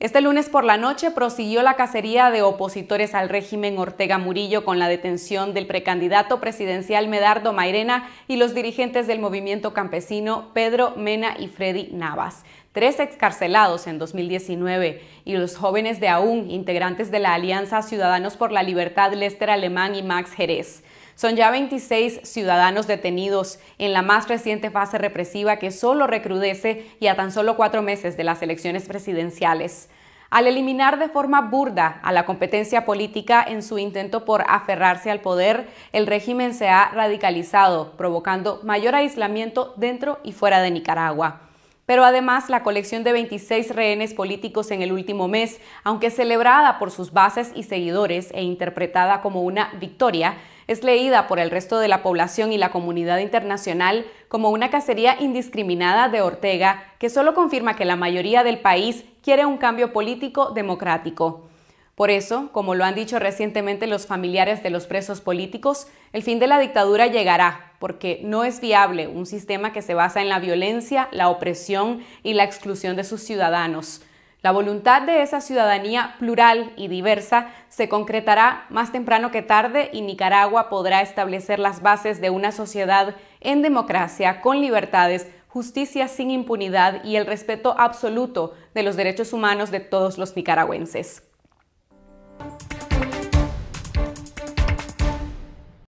Este lunes por la noche prosiguió la cacería de opositores al régimen Ortega Murillo con la detención del precandidato presidencial Medardo Mairena y los dirigentes del movimiento campesino Pedro Mena y Freddy Navas, tres excarcelados en 2019, y los jóvenes de aún integrantes de la Alianza Ciudadanos por la Libertad Lester Alemán y Max Jerez. Son ya 26 ciudadanos detenidos en la más reciente fase represiva que solo recrudece y a tan solo cuatro meses de las elecciones presidenciales al eliminar de forma burda a la competencia política en su intento por aferrarse al poder, el régimen se ha radicalizado, provocando mayor aislamiento dentro y fuera de Nicaragua pero además la colección de 26 rehenes políticos en el último mes, aunque celebrada por sus bases y seguidores e interpretada como una victoria, es leída por el resto de la población y la comunidad internacional como una cacería indiscriminada de Ortega que solo confirma que la mayoría del país quiere un cambio político democrático. Por eso, como lo han dicho recientemente los familiares de los presos políticos, el fin de la dictadura llegará, porque no es viable un sistema que se basa en la violencia, la opresión y la exclusión de sus ciudadanos. La voluntad de esa ciudadanía plural y diversa se concretará más temprano que tarde y Nicaragua podrá establecer las bases de una sociedad en democracia, con libertades, justicia sin impunidad y el respeto absoluto de los derechos humanos de todos los nicaragüenses.